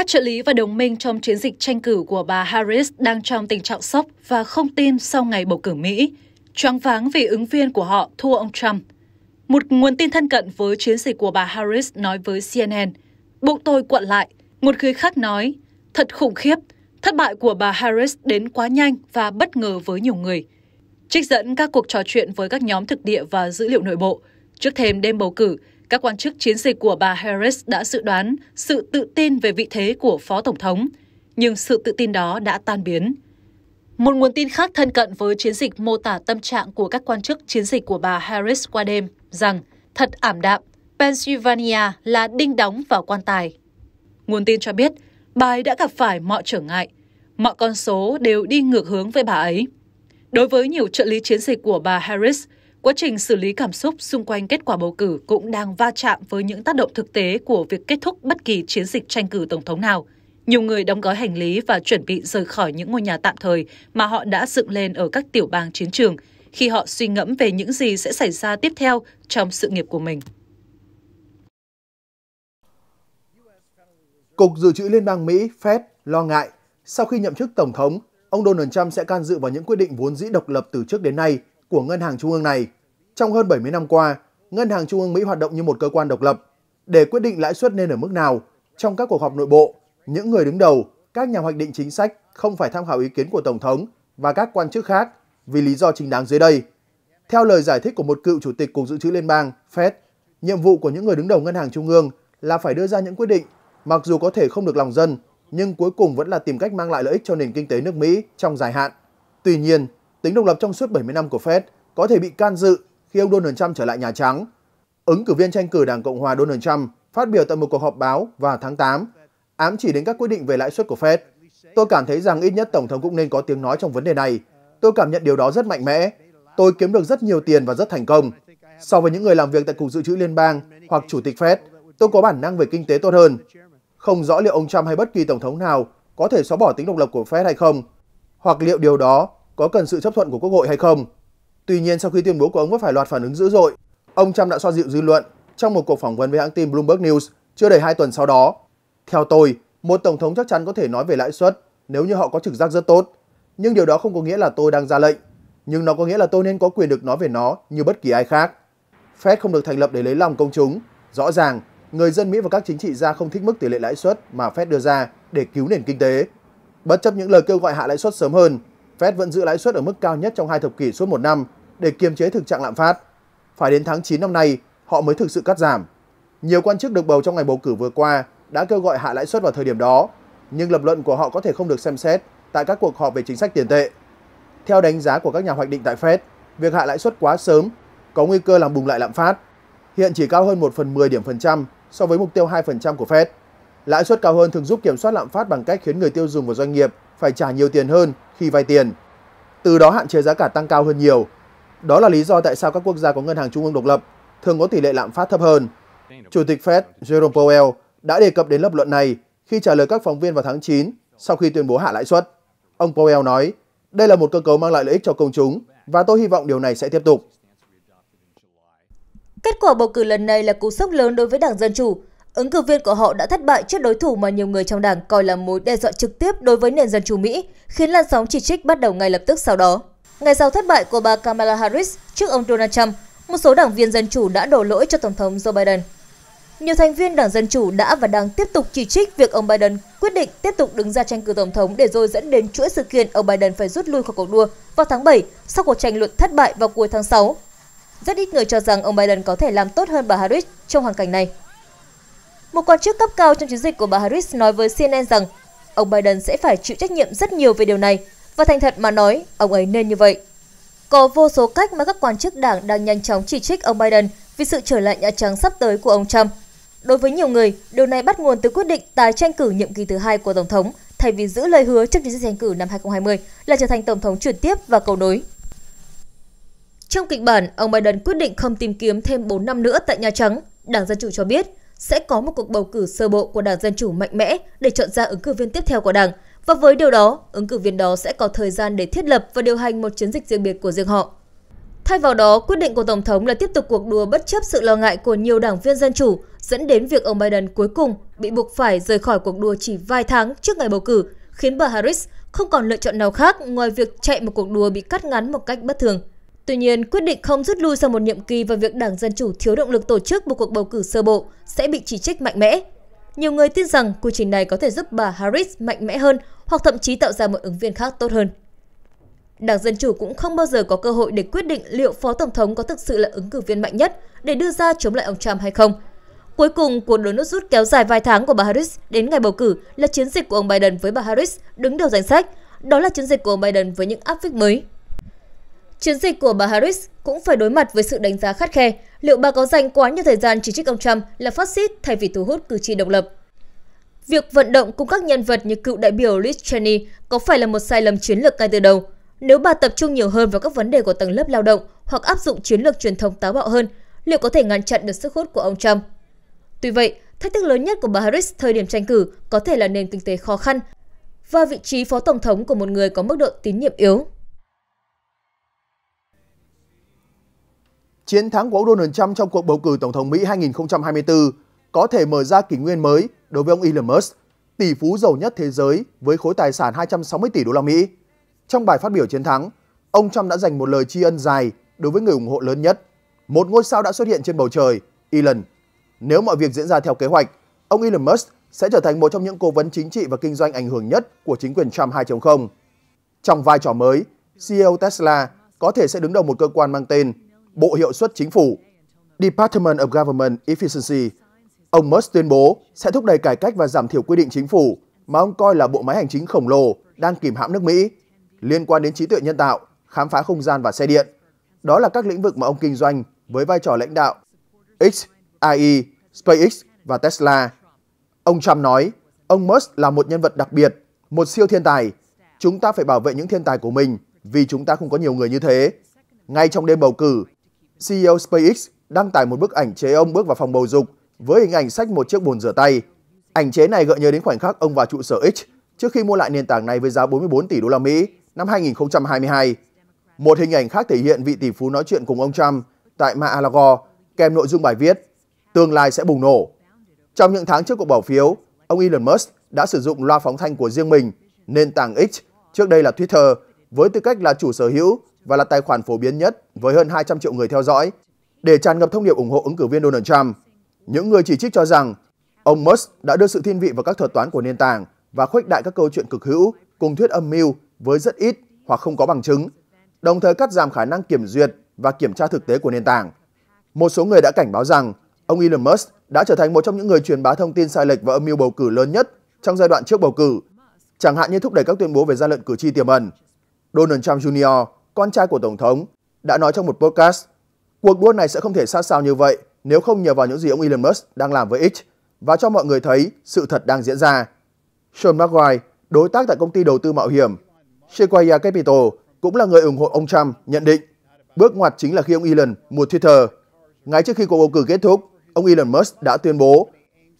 Các trợ lý và đồng minh trong chiến dịch tranh cử của bà Harris đang trong tình trạng sốc và không tin sau ngày bầu cử Mỹ, choáng váng vì ứng viên của họ thua ông Trump. Một nguồn tin thân cận với chiến dịch của bà Harris nói với CNN, bụng tôi quặn lại, một người khác nói, thật khủng khiếp, thất bại của bà Harris đến quá nhanh và bất ngờ với nhiều người. Trích dẫn các cuộc trò chuyện với các nhóm thực địa và dữ liệu nội bộ, trước thêm đêm bầu cử, các quan chức chiến dịch của bà Harris đã dự đoán sự tự tin về vị thế của Phó Tổng thống, nhưng sự tự tin đó đã tan biến. Một nguồn tin khác thân cận với chiến dịch mô tả tâm trạng của các quan chức chiến dịch của bà Harris qua đêm rằng thật ảm đạm, Pennsylvania là đinh đóng vào quan tài. Nguồn tin cho biết bà ấy đã gặp phải mọi trở ngại, mọi con số đều đi ngược hướng với bà ấy. Đối với nhiều trợ lý chiến dịch của bà Harris, Quá trình xử lý cảm xúc xung quanh kết quả bầu cử cũng đang va chạm với những tác động thực tế của việc kết thúc bất kỳ chiến dịch tranh cử tổng thống nào. Nhiều người đóng gói hành lý và chuẩn bị rời khỏi những ngôi nhà tạm thời mà họ đã dựng lên ở các tiểu bang chiến trường khi họ suy ngẫm về những gì sẽ xảy ra tiếp theo trong sự nghiệp của mình. Cục Dự trữ Liên bang Mỹ Fed lo ngại sau khi nhậm chức Tổng thống, ông Donald Trump sẽ can dự vào những quyết định vốn dĩ độc lập từ trước đến nay – của ngân hàng trung ương này. Trong hơn 70 năm qua, ngân hàng trung ương Mỹ hoạt động như một cơ quan độc lập để quyết định lãi suất nên ở mức nào. Trong các cuộc họp nội bộ, những người đứng đầu, các nhà hoạch định chính sách không phải tham khảo ý kiến của tổng thống và các quan chức khác vì lý do chính đáng dưới đây. Theo lời giải thích của một cựu chủ tịch Cục Dự trữ Liên bang Fed, nhiệm vụ của những người đứng đầu ngân hàng trung ương là phải đưa ra những quyết định mặc dù có thể không được lòng dân nhưng cuối cùng vẫn là tìm cách mang lại lợi ích cho nền kinh tế nước Mỹ trong dài hạn. Tuy nhiên, tính độc lập trong suốt 70 năm của Fed có thể bị can dự khi ông Donald Trump trở lại Nhà Trắng. Ứng cử viên tranh cử Đảng Cộng hòa Donald Trump phát biểu tại một cuộc họp báo vào tháng 8, ám chỉ đến các quyết định về lãi suất của Fed. Tôi cảm thấy rằng ít nhất Tổng thống cũng nên có tiếng nói trong vấn đề này. Tôi cảm nhận điều đó rất mạnh mẽ. Tôi kiếm được rất nhiều tiền và rất thành công. So với những người làm việc tại Cục Dự trữ Liên bang hoặc Chủ tịch Fed, tôi có bản năng về kinh tế tốt hơn. Không rõ liệu ông Trump hay bất kỳ Tổng thống nào có thể xóa bỏ tính độc lập của Fed hay không, hoặc liệu điều đó có cần sự chấp thuận của Quốc hội hay không. Tuy nhiên sau khi tuyên bố của ông vấp phải loạt phản ứng dữ dội, ông Trump đã xoa dịu dư luận trong một cuộc phỏng vấn với hãng tin Bloomberg News chưa đầy 2 tuần sau đó. Theo tôi, một tổng thống chắc chắn có thể nói về lãi suất nếu như họ có trực giác rất tốt, nhưng điều đó không có nghĩa là tôi đang ra lệnh, nhưng nó có nghĩa là tôi nên có quyền được nói về nó như bất kỳ ai khác. Fed không được thành lập để lấy lòng công chúng. Rõ ràng, người dân Mỹ và các chính trị gia không thích mức tỷ lệ lãi suất mà Fed đưa ra để cứu nền kinh tế. Bất chấp những lời kêu gọi hạ lãi suất sớm hơn, Fed vẫn giữ lãi suất ở mức cao nhất trong hai thập kỷ suốt một năm để kiềm chế thực trạng lạm phát. Phải đến tháng 9 năm nay, họ mới thực sự cắt giảm. Nhiều quan chức được bầu trong ngày bầu cử vừa qua đã kêu gọi hạ lãi suất vào thời điểm đó, nhưng lập luận của họ có thể không được xem xét tại các cuộc họp về chính sách tiền tệ. Theo đánh giá của các nhà hoạch định tại Fed, việc hạ lãi suất quá sớm có nguy cơ làm bùng lại lạm phát. Hiện chỉ cao hơn 1 phần 10 điểm phần trăm so với mục tiêu 2% của Fed. Lãi suất cao hơn thường giúp kiểm soát lạm phát bằng cách khiến người tiêu dùng và doanh nghiệp phải trả nhiều tiền hơn khi vay tiền. Từ đó hạn chế giá cả tăng cao hơn nhiều. Đó là lý do tại sao các quốc gia có ngân hàng trung ương độc lập thường có tỷ lệ lạm phát thấp hơn. Chủ tịch Fed Jerome Powell đã đề cập đến lập luận này khi trả lời các phóng viên vào tháng 9 sau khi tuyên bố hạ lãi suất. Ông Powell nói, đây là một cơ cấu mang lại lợi ích cho công chúng và tôi hy vọng điều này sẽ tiếp tục. Kết quả bầu cử lần này là cú sốc lớn đối với Đảng Dân Chủ, Ứng cử viên của họ đã thất bại trước đối thủ mà nhiều người trong đảng coi là mối đe dọa trực tiếp đối với nền dân chủ Mỹ, khiến làn sóng chỉ trích bắt đầu ngay lập tức sau đó. Ngày sau thất bại của bà Kamala Harris trước ông Donald Trump, một số đảng viên dân chủ đã đổ lỗi cho Tổng thống Joe Biden. Nhiều thành viên đảng Dân Chủ đã và đang tiếp tục chỉ trích việc ông Biden quyết định tiếp tục đứng ra tranh cử Tổng thống để rồi dẫn đến chuỗi sự kiện ông Biden phải rút lui khỏi cuộc đua vào tháng 7 sau cuộc tranh luận thất bại vào cuối tháng 6. Rất ít người cho rằng ông Biden có thể làm tốt hơn bà Harris trong hoàn cảnh này. Một quan chức cấp cao trong chiến dịch của bà Harris nói với CNN rằng ông Biden sẽ phải chịu trách nhiệm rất nhiều về điều này và thành thật mà nói, ông ấy nên như vậy. Có vô số cách mà các quan chức đảng đang nhanh chóng chỉ trích ông Biden vì sự trở lại Nhà Trắng sắp tới của ông Trump. Đối với nhiều người, điều này bắt nguồn từ quyết định tái tranh cử nhiệm kỳ thứ hai của Tổng thống thay vì giữ lời hứa trước chiến dịch tranh cử năm 2020 là trở thành Tổng thống chuyển tiếp và cầu nối. Trong kịch bản, ông Biden quyết định không tìm kiếm thêm 4 năm nữa tại Nhà Trắng, Đảng Dân Chủ cho biết – sẽ có một cuộc bầu cử sơ bộ của Đảng Dân Chủ mạnh mẽ để chọn ra ứng cử viên tiếp theo của Đảng. Và với điều đó, ứng cử viên đó sẽ có thời gian để thiết lập và điều hành một chiến dịch riêng biệt của riêng họ. Thay vào đó, quyết định của Tổng thống là tiếp tục cuộc đua bất chấp sự lo ngại của nhiều đảng viên Dân Chủ, dẫn đến việc ông Biden cuối cùng bị buộc phải rời khỏi cuộc đua chỉ vài tháng trước ngày bầu cử, khiến bà Harris không còn lựa chọn nào khác ngoài việc chạy một cuộc đua bị cắt ngắn một cách bất thường. Tuy nhiên, quyết định không rút lui sau một nhiệm kỳ và việc Đảng Dân Chủ thiếu động lực tổ chức một cuộc bầu cử sơ bộ sẽ bị chỉ trích mạnh mẽ. Nhiều người tin rằng quy trình này có thể giúp bà Harris mạnh mẽ hơn hoặc thậm chí tạo ra một ứng viên khác tốt hơn. Đảng Dân Chủ cũng không bao giờ có cơ hội để quyết định liệu Phó Tổng thống có thực sự là ứng cử viên mạnh nhất để đưa ra chống lại ông Trump hay không. Cuối cùng, cuộc đối nốt rút kéo dài vài tháng của bà Harris đến ngày bầu cử là chiến dịch của ông Biden với bà Harris đứng đầu danh sách. Đó là chiến dịch của ông Biden với những áp phích mới Chiến dịch của bà Harris cũng phải đối mặt với sự đánh giá khắt khe liệu bà có dành quá nhiều thời gian chỉ trích ông Trump là phát xít thay vì thu hút cử tri độc lập. Việc vận động cùng các nhân vật như cựu đại biểu Liz Cheney có phải là một sai lầm chiến lược ngay từ đầu? Nếu bà tập trung nhiều hơn vào các vấn đề của tầng lớp lao động hoặc áp dụng chiến lược truyền thông táo bạo hơn, liệu có thể ngăn chặn được sức hút của ông Trump? Tuy vậy, thách thức lớn nhất của bà Harris thời điểm tranh cử có thể là nền kinh tế khó khăn và vị trí phó tổng thống của một người có mức độ tín nhiệm yếu. Chiến thắng của ông Donald Trump trong cuộc bầu cử Tổng thống Mỹ 2024 có thể mở ra kỷ nguyên mới đối với ông Elon Musk, tỷ phú giàu nhất thế giới với khối tài sản 260 tỷ đô la Mỹ. Trong bài phát biểu chiến thắng, ông Trump đã dành một lời tri ân dài đối với người ủng hộ lớn nhất. Một ngôi sao đã xuất hiện trên bầu trời, Elon. Nếu mọi việc diễn ra theo kế hoạch, ông Elon Musk sẽ trở thành một trong những cố vấn chính trị và kinh doanh ảnh hưởng nhất của chính quyền Trump 2.0. Trong vai trò mới, CEO Tesla có thể sẽ đứng đầu một cơ quan mang tên Bộ Hiệu suất Chính phủ, Department of Government Efficiency, ông Musk tuyên bố sẽ thúc đẩy cải cách và giảm thiểu quy định chính phủ mà ông coi là bộ máy hành chính khổng lồ đang kìm hãm nước Mỹ liên quan đến trí tuệ nhân tạo, khám phá không gian và xe điện. Đó là các lĩnh vực mà ông kinh doanh với vai trò lãnh đạo X, AI, e, SpaceX và Tesla. Ông Trump nói, ông Musk là một nhân vật đặc biệt, một siêu thiên tài. Chúng ta phải bảo vệ những thiên tài của mình vì chúng ta không có nhiều người như thế. Ngay trong đêm bầu cử, CEO SpaceX đăng tải một bức ảnh chế ông bước vào phòng bầu dục với hình ảnh sách một chiếc bồn rửa tay. Ảnh chế này gợi nhớ đến khoảnh khắc ông vào trụ sở X trước khi mua lại nền tảng này với giá 44 tỷ đô la Mỹ năm 2022. Một hình ảnh khác thể hiện vị tỷ phú nói chuyện cùng ông Trump tại Mar-a-Lago kèm nội dung bài viết Tương lai sẽ bùng nổ. Trong những tháng trước cuộc bỏ phiếu, ông Elon Musk đã sử dụng loa phóng thanh của riêng mình, nền tảng X, trước đây là Twitter, với tư cách là chủ sở hữu và là tài khoản phổ biến nhất với hơn 200 triệu người theo dõi để tràn ngập thông điệp ủng hộ ứng cử viên Donald Trump. Những người chỉ trích cho rằng ông Musk đã đưa sự thiên vị vào các thuật toán của nền tảng và khuếch đại các câu chuyện cực hữu cùng thuyết âm mưu với rất ít hoặc không có bằng chứng, đồng thời cắt giảm khả năng kiểm duyệt và kiểm tra thực tế của nền tảng. Một số người đã cảnh báo rằng ông Elon Musk đã trở thành một trong những người truyền bá thông tin sai lệch và âm mưu bầu cử lớn nhất trong giai đoạn trước bầu cử, chẳng hạn như thúc đẩy các tuyên bố về gian lận cử tri tiềm ẩn. Donald Trump Jr con trai của Tổng thống, đã nói trong một podcast, cuộc đua này sẽ không thể sát sao như vậy nếu không nhờ vào những gì ông Elon Musk đang làm với X và cho mọi người thấy sự thật đang diễn ra. Sean McGuire, đối tác tại công ty đầu tư mạo hiểm Sequoia Capital, cũng là người ủng hộ ông Trump, nhận định bước ngoặt chính là khi ông Elon mua Twitter. Ngay trước khi cuộc bầu cử kết thúc, ông Elon Musk đã tuyên bố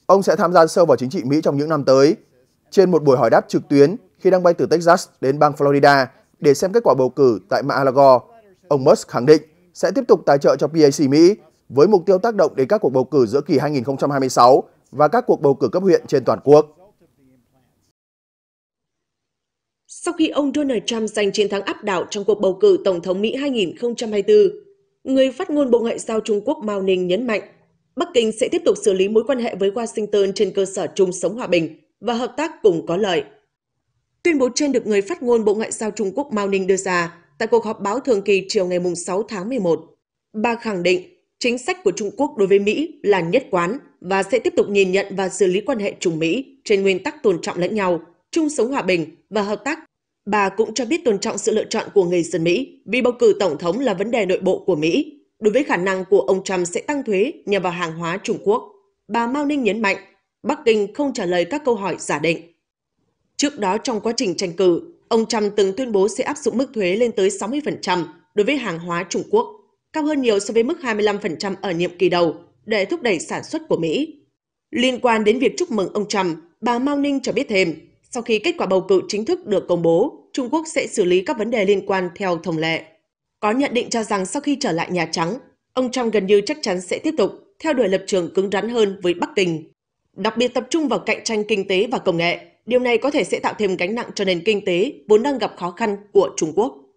ông sẽ tham gia sâu vào chính trị Mỹ trong những năm tới. Trên một buổi hỏi đáp trực tuyến khi đang bay từ Texas đến bang Florida, để xem kết quả bầu cử tại Mar-a-Lago. Ông Musk khẳng định sẽ tiếp tục tài trợ cho PAC Mỹ với mục tiêu tác động đến các cuộc bầu cử giữa kỳ 2026 và các cuộc bầu cử cấp huyện trên toàn quốc. Sau khi ông Donald Trump giành chiến thắng áp đảo trong cuộc bầu cử Tổng thống Mỹ 2024, người phát ngôn Bộ Ngoại giao Trung Quốc Mao Ninh nhấn mạnh Bắc Kinh sẽ tiếp tục xử lý mối quan hệ với Washington trên cơ sở chung sống hòa bình và hợp tác cùng có lợi. Tuyên bố trên được người phát ngôn Bộ Ngoại giao Trung Quốc Mao Ninh đưa ra tại cuộc họp báo thường kỳ chiều ngày 6 tháng 11. Bà khẳng định chính sách của Trung Quốc đối với Mỹ là nhất quán và sẽ tiếp tục nhìn nhận và xử lý quan hệ Trung Mỹ trên nguyên tắc tôn trọng lẫn nhau, chung sống hòa bình và hợp tác. Bà cũng cho biết tôn trọng sự lựa chọn của người dân Mỹ vì bầu cử tổng thống là vấn đề nội bộ của Mỹ. Đối với khả năng của ông Trump sẽ tăng thuế nhằm vào hàng hóa Trung Quốc, bà Mao Ninh nhấn mạnh Bắc Kinh không trả lời các câu hỏi giả định Trước đó trong quá trình tranh cử, ông Trump từng tuyên bố sẽ áp dụng mức thuế lên tới 60% đối với hàng hóa Trung Quốc, cao hơn nhiều so với mức 25% ở nhiệm kỳ đầu để thúc đẩy sản xuất của Mỹ. Liên quan đến việc chúc mừng ông Trump, bà Mao Ninh cho biết thêm, sau khi kết quả bầu cử chính thức được công bố, Trung Quốc sẽ xử lý các vấn đề liên quan theo thông lệ. Có nhận định cho rằng sau khi trở lại Nhà Trắng, ông Trump gần như chắc chắn sẽ tiếp tục theo đuổi lập trường cứng rắn hơn với Bắc Kinh, đặc biệt tập trung vào cạnh tranh kinh tế và công nghệ điều này có thể sẽ tạo thêm gánh nặng cho nền kinh tế vốn đang gặp khó khăn của Trung Quốc.